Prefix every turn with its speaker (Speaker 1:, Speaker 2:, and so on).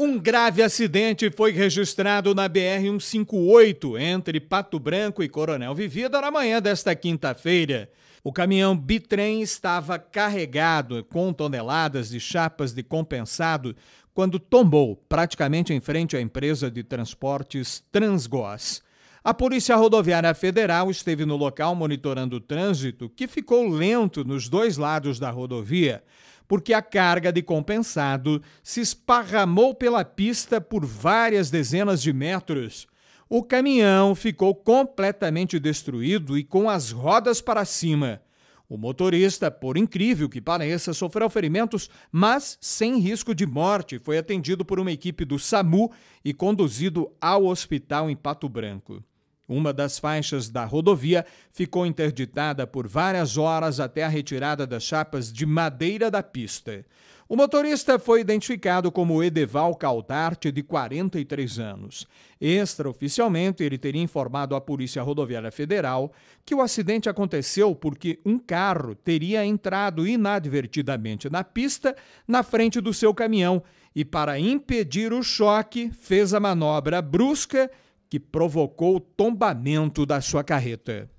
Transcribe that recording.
Speaker 1: Um grave acidente foi registrado na BR-158 entre Pato Branco e Coronel Vivida na manhã desta quinta-feira. O caminhão bitrem estava carregado com toneladas de chapas de compensado quando tombou praticamente em frente à empresa de transportes Transgoas. A Polícia Rodoviária Federal esteve no local monitorando o trânsito, que ficou lento nos dois lados da rodovia, porque a carga de compensado se esparramou pela pista por várias dezenas de metros. O caminhão ficou completamente destruído e com as rodas para cima. O motorista, por incrível que pareça, sofreu ferimentos, mas sem risco de morte. Foi atendido por uma equipe do SAMU e conduzido ao hospital em Pato Branco. Uma das faixas da rodovia ficou interditada por várias horas até a retirada das chapas de madeira da pista. O motorista foi identificado como Edeval Caldarte, de 43 anos. Extraoficialmente, ele teria informado à Polícia Rodoviária Federal que o acidente aconteceu porque um carro teria entrado inadvertidamente na pista na frente do seu caminhão e, para impedir o choque, fez a manobra brusca que provocou o tombamento da sua carreta.